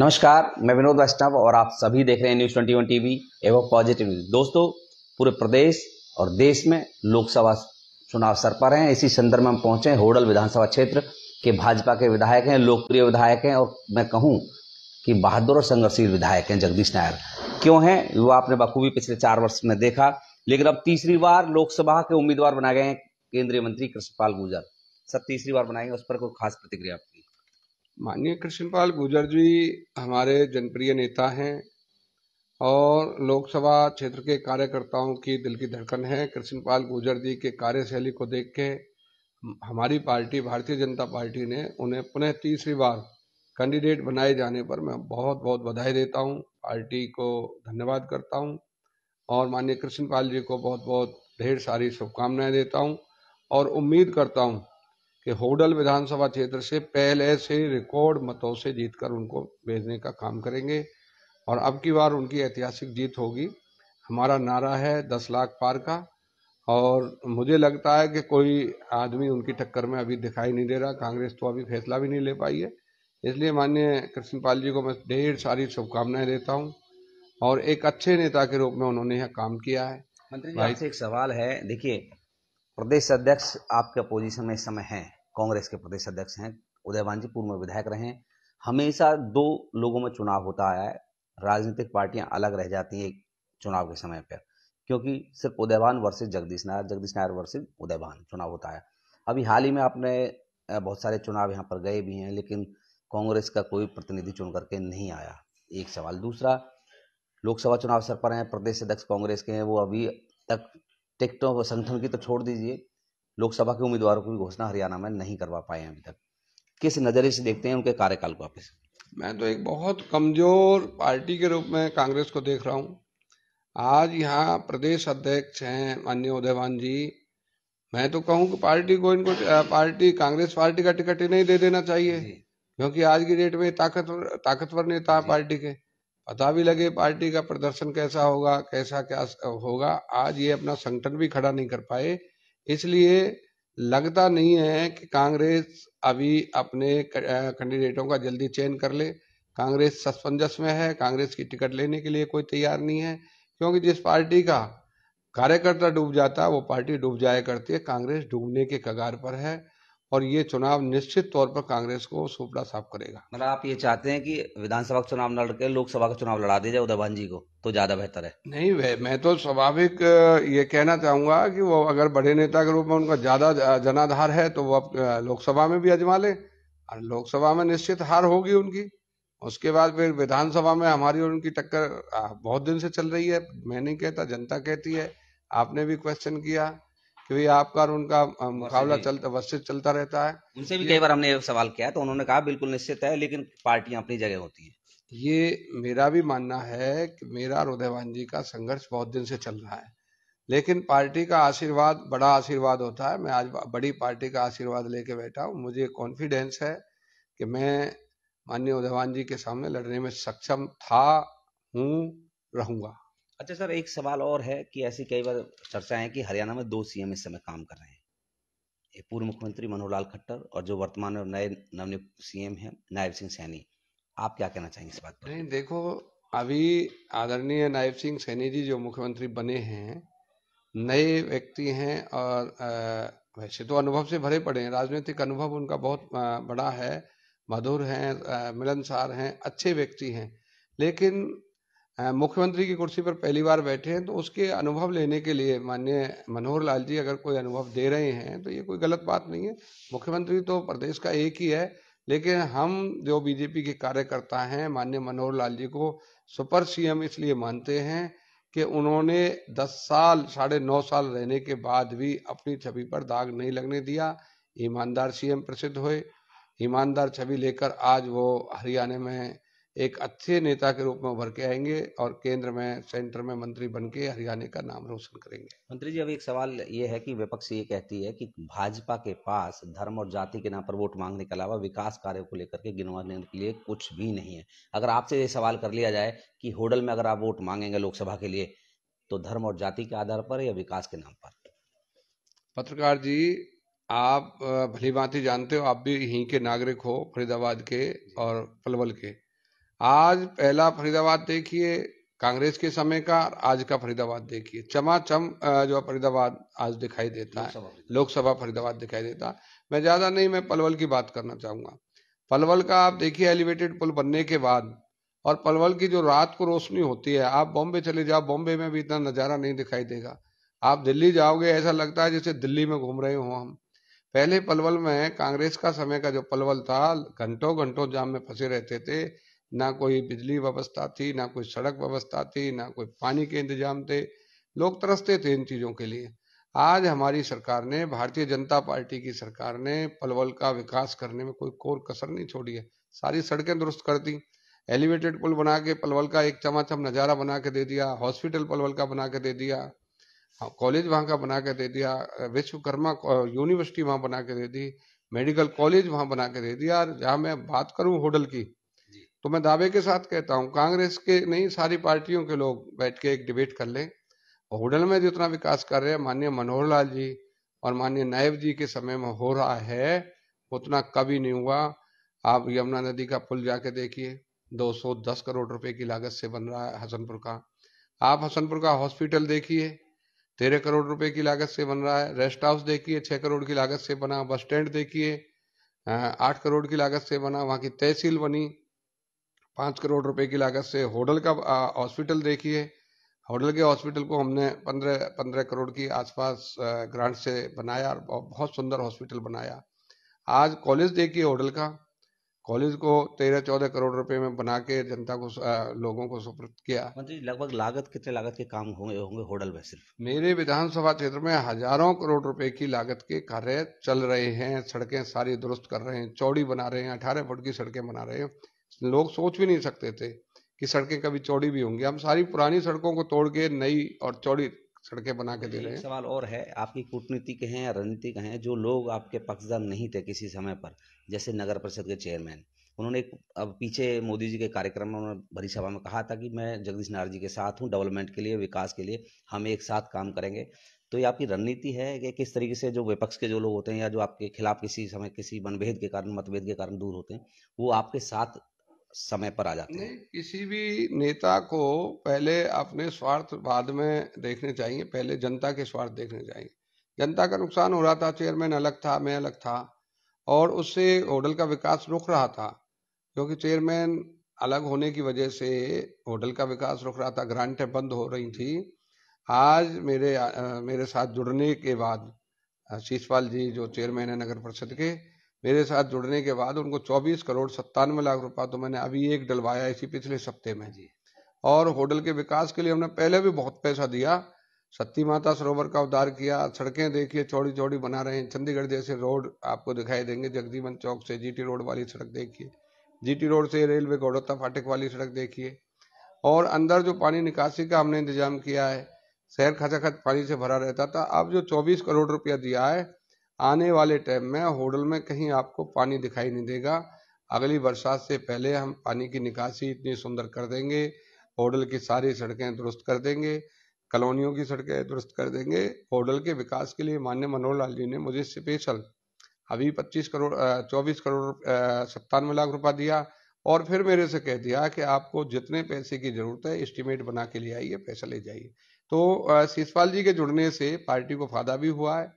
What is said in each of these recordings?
नमस्कार मैं विनोद वैष्णव और आप सभी देख रहे हैं न्यूज़ ट्वेंटी वन टीवी एवं पॉजिटिव न्यूज दोस्तों पूरे प्रदेश और देश में लोकसभा चुनाव सर पर हैं इसी संदर्भ में हम पहुंचे हैं होडल विधानसभा क्षेत्र के भाजपा के विधायक हैं लोकप्रिय विधायक हैं और मैं कहूँ कि बहादुर और संघर्षशील विधायक हैं जगदीश नायर क्यों हैं वो आपने बखूबी पिछले चार वर्ष में देखा लेकिन अब तीसरी बार लोकसभा के उम्मीदवार बनाए गए हैं केंद्रीय मंत्री कृष्णपाल गुर्जर सर तीसरी बार बनाएंगे उस पर कोई खास प्रतिक्रिया माननीय कृष्णपाल गुर्जर जी हमारे जनप्रिय नेता हैं और लोकसभा क्षेत्र के कार्यकर्ताओं की दिल की धड़कन है कृष्णपाल गुर्जर जी के कार्यशैली को देख के हमारी पार्टी भारतीय जनता पार्टी ने उन्हें पुनः तीसरी बार कैंडिडेट बनाए जाने पर मैं बहुत बहुत बधाई देता हूं पार्टी को धन्यवाद करता हूं और माननीय कृष्णपाल जी को बहुत बहुत ढेर सारी शुभकामनाएं देता हूं और उम्मीद करता हूं कि होडल विधानसभा क्षेत्र से पहले से रिकॉर्ड मतों से जीतकर उनको भेजने का काम करेंगे और अब की बार उनकी ऐतिहासिक जीत होगी हमारा नारा है दस लाख पार का और मुझे लगता है कि कोई आदमी उनकी टक्कर में अभी दिखाई नहीं दे रहा कांग्रेस तो अभी फैसला भी नहीं ले पाई है इसलिए माननीय कृष्णपाल जी को मैं ढेर सारी शुभकामनाएं देता हूं और एक अच्छे नेता के रूप में उन्होंने यह काम किया है मंत्री जी आपसे एक सवाल है देखिए प्रदेश अध्यक्ष आपके अपोजिशन में इस समय हैं कांग्रेस के प्रदेश अध्यक्ष हैं उदयवान जी पूर्व में विधायक रहे हैं हमेशा दो लोगों में चुनाव होता आया है राजनीतिक पार्टियां अलग रह जाती हैं चुनाव के समय पर क्योंकि सिर्फ उदयवान वर्सेज जगदीश नायर जगदीश नायर वर्सेज उदयवान चुनाव होता है अभी हाल ही में आपने बहुत सारे चुनाव यहाँ पर गए भी हैं लेकिन कांग्रेस का कोई प्रतिनिधि चुन करके नहीं आया एक सवाल दूसरा लोकसभा चुनाव सर पर हैं प्रदेश अध्यक्ष कांग्रेस के हैं वो अभी तक टिकटों और संगठन की तो छोड़ दीजिए लोकसभा के उम्मीदवारों की घोषणा हरियाणा में नहीं करवा पाए अभी तक किस नज़रिए से देखते हैं उनके कार्यकाल को आप मैं तो एक बहुत कमज़ोर पार्टी के रूप में कांग्रेस को देख रहा हूँ आज यहाँ प्रदेश अध्यक्ष हैं मान्य उदयवान जी मैं तो कहूँ कि पार्टी को इनको पार्टी कांग्रेस पार्टी का टिकट ही नहीं दे देना चाहिए क्योंकि आज की डेट में ताकतवर ताकतवर नेता पार्टी के पता भी लगे पार्टी का प्रदर्शन कैसा होगा कैसा क्या होगा आज ये अपना संगठन भी खड़ा नहीं कर पाए इसलिए लगता नहीं है कि कांग्रेस अभी अपने कैंडिडेटों का जल्दी चयन कर ले कांग्रेस सस्पंजस में है कांग्रेस की टिकट लेने के लिए कोई तैयार नहीं है क्योंकि जिस पार्टी का कार्यकर्ता डूब जाता है वो पार्टी डूब जाया करती है कांग्रेस डूबने के कगार पर है और ये चुनाव निश्चित तौर पर कांग्रेस को सुपड़ा साफ करेगा मतलब आप ये चाहते हैं कि विधानसभा का चुनाव न लड़के लोकसभा का चुनाव लड़ा दिया जाए उदयवान जी को तो ज्यादा बेहतर है नहीं वह मैं तो स्वाभाविक ये कहना चाहूंगा कि वो अगर बड़े नेता के रूप में उनका ज्यादा जनाधार है तो वो लोकसभा में भी अजमा ले और लोकसभा में निश्चित हार होगी उनकी उसके बाद फिर विधानसभा में हमारी और उनकी टक्कर बहुत दिन से चल रही है मैं नहीं कहता जनता कहती है आपने भी क्वेश्चन किया क्योंकि आपका और उनका मुकाबला चलता वर्षित चलता रहता है उनसे भी कई बार हमने सवाल किया तो उन्होंने कहा बिल्कुल निश्चित है लेकिन पार्टियां अपनी जगह होती है ये मेरा भी मानना है कि मेरा रुदयवान जी का संघर्ष बहुत दिन से चल रहा है लेकिन पार्टी का आशीर्वाद बड़ा आशीर्वाद होता है मैं आज बड़ी पार्टी का आशीर्वाद लेके बैठा हूँ मुझे कॉन्फिडेंस है कि मैं माननीय उदयवान जी के सामने लड़ने में सक्षम था हूँ रहूंगा अच्छा सर एक सवाल और है कि ऐसी कई बार चर्चा है कि हरियाणा में दो सीएम इस समय काम कर रहे हैं एक पूर्व मुख्यमंत्री मनोहर लाल खट्टर और जो वर्तमान में नए नवनियुक्त सीएम हैं नायब सिंह सैनी आप क्या कहना चाहेंगे इस बात पर नहीं देखो अभी आदरणीय नायब सिंह सैनी जी जो मुख्यमंत्री बने हैं नए व्यक्ति हैं और वैसे तो अनुभव से भरे पड़े हैं राजनीतिक अनुभव उनका बहुत बड़ा है मधुर हैं मिलनसार हैं अच्छे व्यक्ति हैं लेकिन मुख्यमंत्री की कुर्सी पर पहली बार बैठे हैं तो उसके अनुभव लेने के लिए माननीय मनोहर लाल जी अगर कोई अनुभव दे रहे हैं तो ये कोई गलत बात नहीं है मुख्यमंत्री तो प्रदेश का एक ही है लेकिन हम जो बीजेपी के कार्यकर्ता हैं माननीय मनोहर लाल जी को सुपर सीएम इसलिए मानते हैं कि उन्होंने 10 साल साढ़े नौ साल रहने के बाद भी अपनी छवि पर दाग नहीं लगने दिया ईमानदार सीएम प्रसिद्ध हुए ईमानदार छवि लेकर आज वो हरियाणा में एक अच्छे नेता के रूप में उभर के आएंगे और केंद्र में सेंटर में मंत्री बन के हरियाणा का नाम रोशन करेंगे मंत्री जी अब एक सवाल ये है कि विपक्ष ये कहती है कि भाजपा के पास धर्म और जाति के नाम पर वोट मांगने के अलावा विकास कार्यों को लेकर के गिनवाने के लिए कुछ भी नहीं है अगर आपसे ये सवाल कर लिया जाए कि होडल में अगर आप वोट मांगेंगे लोकसभा के लिए तो धर्म और जाति के आधार पर या विकास के नाम पर पत्रकार जी आप भली भांति जानते हो आप भी यहीं के नागरिक हो फरीदाबाद के और पलवल के आज पहला फरीदाबाद देखिए कांग्रेस के समय का आज का फरीदाबाद देखिए चमाचम जो फरीदाबाद आज दिखाई देता है लोकसभा फरीदाबाद दिखाई देता मैं ज़्यादा नहीं मैं पलवल की बात करना चाहूंगा पलवल का आप देखिए एलिवेटेड पुल बनने के बाद और पलवल की जो रात को रोशनी होती है आप बॉम्बे चले जाओ बॉम्बे में भी इतना नज़ारा नहीं दिखाई देगा आप दिल्ली जाओगे ऐसा लगता है जैसे दिल्ली में घूम रहे हो हम पहले पलवल में कांग्रेस का समय का जो पलवल था घंटों घंटों जाम में फंसे रहते थे ना कोई बिजली व्यवस्था थी ना कोई सड़क व्यवस्था थी ना कोई पानी के इंतजाम थे लोग तरसते थे इन चीज़ों के लिए आज हमारी सरकार ने भारतीय जनता पार्टी की सरकार ने पलवल का विकास करने में कोई कोर कसर नहीं छोड़ी है सारी सड़कें दुरुस्त कर दी एलिवेटेड पुल बना के पलवल का एक चमाचम नज़ारा बना के दे दिया हॉस्पिटल पलवल का बना के दे दिया हाँ, कॉलेज वहाँ का बना के दे दिया विश्वकर्मा यूनिवर्सिटी वहाँ बना के दे दी मेडिकल कॉलेज वहाँ बना के दे दिया जहाँ मैं बात करूँ होटल की तो मैं दावे के साथ कहता हूँ कांग्रेस के नहीं सारी पार्टियों के लोग बैठ के एक डिबेट कर लें होडल में जितना विकास कर रहे हैं माननीय मनोहर लाल जी और माननीय नायब जी के समय में हो रहा है उतना कभी नहीं हुआ आप यमुना नदी का पुल जाके देखिए 210 करोड़ रुपए की लागत से बन रहा है हसनपुर का आप हसनपुर का हॉस्पिटल देखिए तेरह करोड़ रुपए की लागत से बन रहा है रेस्ट हाउस देखिए छह करोड़ की लागत से बना बस स्टैंड देखिए आठ करोड़ की लागत से बना वहां की तहसील बनी पाँच करोड़ रुपए की लागत से होटल का हॉस्पिटल देखिए होटल के हॉस्पिटल को हमने पंद्रह पंद्रह करोड़ की आसपास ग्रांट से बनाया और बहुत सुंदर हॉस्पिटल बनाया आज कॉलेज देखिए होटल का कॉलेज को तेरह चौदह करोड़ रुपए में बना के जनता को लोगों को सुपुर्द किया लगभग लागत कितने लागत के काम होंगे होंगे होटल में सिर्फ मेरे विधानसभा क्षेत्र में हजारों करोड़ रुपए की लागत के कार्य चल रहे हैं सड़कें सारी दुरुस्त कर रहे हैं चौड़ी बना रहे हैं अठारह फुट की सड़कें बना रहे हैं लोग सोच भी नहीं सकते थे कि सड़कें कभी चौड़ी भी होंगी हम सारी पुरानी सड़कों को तोड़ के नई और चौड़ी सड़कें बना के दे रहे हैं सवाल और है आपकी कूटनीति के हैं या रणनीति के हैं जो लोग आपके पक्षधर नहीं थे किसी समय पर जैसे नगर परिषद के चेयरमैन उन्होंने एक अब पीछे मोदी जी के कार्यक्रम में उन्होंने भरी सभा में कहा था कि मैं जगदीश नारायण जी के साथ हूँ डेवलपमेंट के लिए विकास के लिए हम एक साथ काम करेंगे तो ये आपकी रणनीति है कि किस तरीके से जो विपक्ष के जो लोग होते हैं या जो आपके खिलाफ किसी समय किसी मनभेद के कारण मतभेद के कारण दूर होते हैं वो आपके साथ समय पर आ जाते हैं किसी भी नेता को पहले अपने स्वार्थ बाद में देखने चाहिए पहले जनता के स्वार्थ देखने चाहिए जनता का नुकसान हो रहा था चेयरमैन अलग था मैं अलग था और उससे होटल का विकास रुक रहा था क्योंकि चेयरमैन अलग होने की वजह से होटल का विकास रुक रहा था ग्रांटें बंद हो रही थी आज मेरे आ, मेरे साथ जुड़ने के बाद शीशपाल जी जो चेयरमैन है नगर परिषद के मेरे साथ जुड़ने के बाद उनको 24 करोड़ सत्तानवे लाख रुपया तो मैंने अभी एक डलवाया इसी पिछले सप्ते में जी और होटल के विकास के लिए हमने पहले भी बहुत पैसा दिया सती माता सरोवर का उद्धार किया सड़कें देखिए चौड़ी चौड़ी बना रहे हैं चंडीगढ़ जैसे रोड आपको दिखाई देंगे जगजीवन चौक से जीटी रोड वाली सड़क देखिए जीटी रोड से रेलवे गौड़ोता फाटक वाली सड़क देखिए और अंदर जो पानी निकासी का हमने इंतजाम किया है शहर खचाखच पानी से भरा रहता था अब जो 24 करोड़ रुपया दिया है आने वाले टाइम में होडल में कहीं आपको पानी दिखाई नहीं देगा अगली बरसात से पहले हम पानी की निकासी इतनी सुंदर कर देंगे होडल की सारी सड़कें दुरुस्त कर देंगे कॉलोनियों की सड़कें दुरुस्त कर देंगे होडल के विकास के लिए मान्य मनोहर लाल जी ने मुझे स्पेशल अभी 25 करोड़ 24 करोड़ सत्तानवे लाख रुपया दिया और फिर मेरे से कह दिया कि आपको जितने पैसे की ज़रूरत है एस्टिमेट बना के ले आइए पैसा ले जाइए तो शीशपाल जी के जुड़ने से पार्टी को फायदा भी हुआ है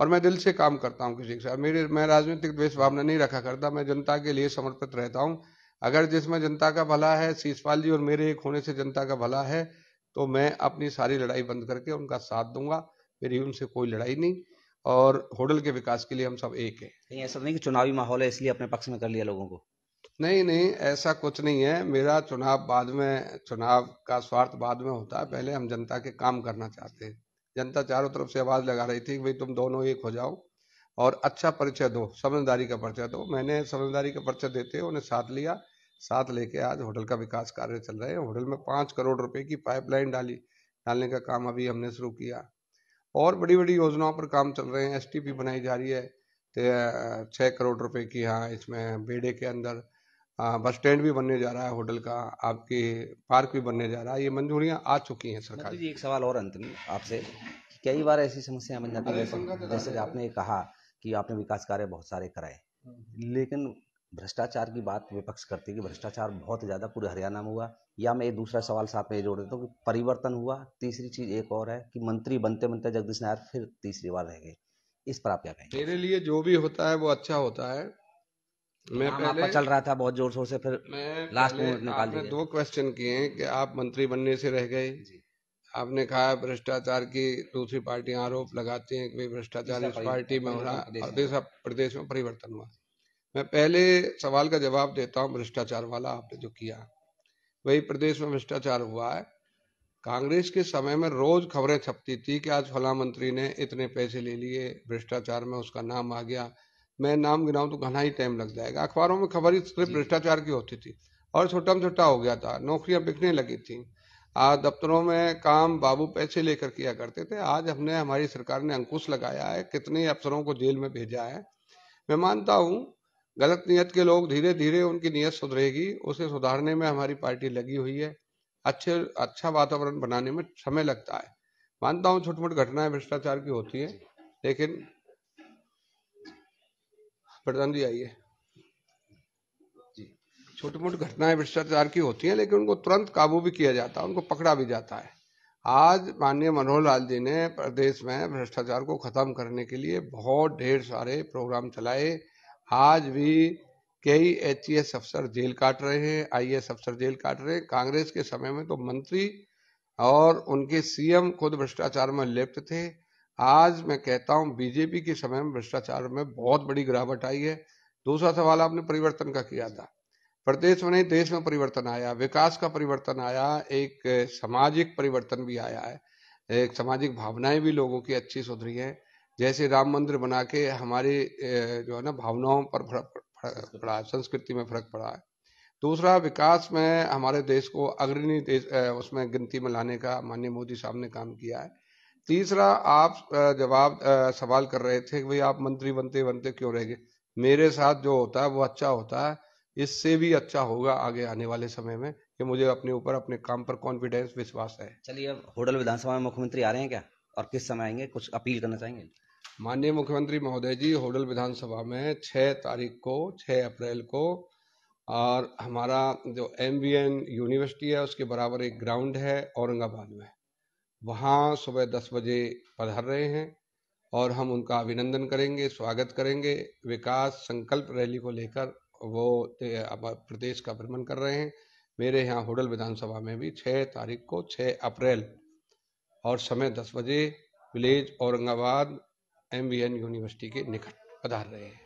और मैं दिल से काम करता हूँ किसी के साथ मेरे मैं राजनीतिक द्वेष भावना नहीं रखा करता मैं जनता के लिए समर्पित रहता हूँ अगर जिसमें जनता का भला है शीशपाल जी और मेरे एक होने से जनता का भला है तो मैं अपनी सारी लड़ाई बंद करके उनका साथ दूंगा मेरी उनसे कोई लड़ाई नहीं और होटल के विकास के लिए हम सब एक है नहीं ऐसा नहीं कि चुनावी माहौल है इसलिए अपने पक्ष में कर लिया लोगों को नहीं नहीं ऐसा कुछ नहीं है मेरा चुनाव बाद में चुनाव का स्वार्थ बाद में होता है पहले हम जनता के काम करना चाहते हैं जनता चारों तरफ से आवाज़ लगा रही थी भाई तुम दोनों एक हो जाओ और अच्छा परिचय दो समझदारी का परिचय दो मैंने समझदारी का परिचय देते उन्हें साथ लिया साथ लेके आज होटल का विकास कार्य चल रहे हैं होटल में पाँच करोड़ रुपए की पाइपलाइन डाली डालने का काम अभी हमने शुरू किया और बड़ी बड़ी योजनाओं पर काम चल रहे हैं एस बनाई जा रही है छः करोड़ रुपए की हाँ इसमें बेड़े के अंदर बस स्टैंड भी बनने जा रहा है होटल का आपके पार्क भी बनने जा रहा है ये मंजूरियां आ चुकी हैं सरकार जी एक सवाल और अंत में आपसे कई बार ऐसी समस्या बन जाती है जैसे आपने कहा कि आपने विकास कार्य बहुत सारे कराए लेकिन भ्रष्टाचार की बात विपक्ष करती है कि भ्रष्टाचार बहुत ज़्यादा पूरे हरियाणा में हुआ या मैं एक दूसरा सवाल साथ में जोड़ देता हूँ कि परिवर्तन हुआ तीसरी चीज़ एक और है कि मंत्री बनते बनते जगदीश नायर फिर तीसरी बार रह गए इस पर आप क्या कहेंगे मेरे लिए जो भी होता है वो अच्छा होता है मैं नाम पहले चल रहा था बहुत जोर शोर से फिर लास्ट में आपने दो क्वेश्चन किए हैं कि आप मंत्री बनने से रह गए आपने कहा भ्रष्टाचार की दूसरी पार्टियां आरोप लगाती हैं कि भ्रष्टाचार इस पार्टी में हो रहा है प्रदेश में परिवर्तन हुआ मैं पहले सवाल का जवाब देता हूँ भ्रष्टाचार वाला आपने जो किया वही प्रदेश में भ्रष्टाचार हुआ है कांग्रेस के समय में रोज खबरें छपती थी कि आज फला मंत्री ने इतने पैसे ले लिए भ्रष्टाचार में उसका नाम आ गया मैं नाम गिनाऊँ तो घना ही टाइम लग जाएगा अखबारों में खबर ही सिर्फ भ्रष्टाचार की होती थी और छोटा में छोटा हो गया था नौकरियां बिकने लगी थी आज दफ्तरों में काम बाबू पैसे लेकर किया करते थे आज हमने हमारी सरकार ने अंकुश लगाया है कितने अफसरों को जेल में भेजा है मैं मानता हूँ गलत नीयत के लोग धीरे धीरे उनकी नीयत सुधरेगी उसे सुधारने में हमारी पार्टी लगी हुई है अच्छे अच्छा वातावरण बनाने में समय लगता है मानता हूँ छोट मोट घटनाएं भ्रष्टाचार की होती है लेकिन प्रधान जी आइए छोटी मोटी घटनाएं भ्रष्टाचार की होती हैं लेकिन उनको तुरंत काबू भी किया जाता है उनको पकड़ा भी जाता है आज माननीय मनोहर लाल जी ने प्रदेश में भ्रष्टाचार को खत्म करने के लिए बहुत ढेर सारे प्रोग्राम चलाए आज भी कई एच अफसर जेल काट रहे हैं आई अफसर जेल काट रहे हैं कांग्रेस के समय में तो मंत्री और उनके सीएम खुद भ्रष्टाचार में लिप्त थे आज मैं कहता हूं बीजेपी के समय में भ्रष्टाचार में बहुत बड़ी गिरावट आई है दूसरा सवाल आपने परिवर्तन का किया था प्रदेश में नहीं देश में परिवर्तन आया विकास का परिवर्तन आया एक सामाजिक परिवर्तन भी आया है एक सामाजिक भावनाएं भी लोगों की अच्छी सुधरी है जैसे राम मंदिर बना के हमारे जो है ना भावनाओं पर फर्क पड़ा है संस्कृति में फर्क पड़ा है दूसरा विकास में हमारे देश को अग्रणी देश उसमें गिनती में लाने का माननीय मोदी साहब ने काम किया है तीसरा आप जवाब सवाल कर रहे थे कि भाई आप मंत्री बनते बनते क्यों रह गए मेरे साथ जो होता है वो अच्छा होता है इससे भी अच्छा होगा आगे आने वाले समय में कि मुझे अपने ऊपर अपने काम पर कॉन्फिडेंस विश्वास है चलिए अब होडल विधानसभा में मुख्यमंत्री आ रहे हैं क्या और किस समय आएंगे कुछ अपील करना चाहेंगे माननीय मुख्यमंत्री महोदय जी होडल विधानसभा में छः तारीख को छः अप्रैल को और हमारा जो एम यूनिवर्सिटी है उसके बराबर एक ग्राउंड है औरंगाबाद में वहाँ सुबह दस बजे पधर रहे हैं और हम उनका अभिनंदन करेंगे स्वागत करेंगे विकास संकल्प रैली को लेकर वो प्रदेश का भ्रमण कर रहे हैं मेरे यहाँ होडल विधानसभा में भी छः तारीख को छः अप्रैल और समय दस बजे विलेज औरंगाबाद एम यूनिवर्सिटी के निकट पधार रहे हैं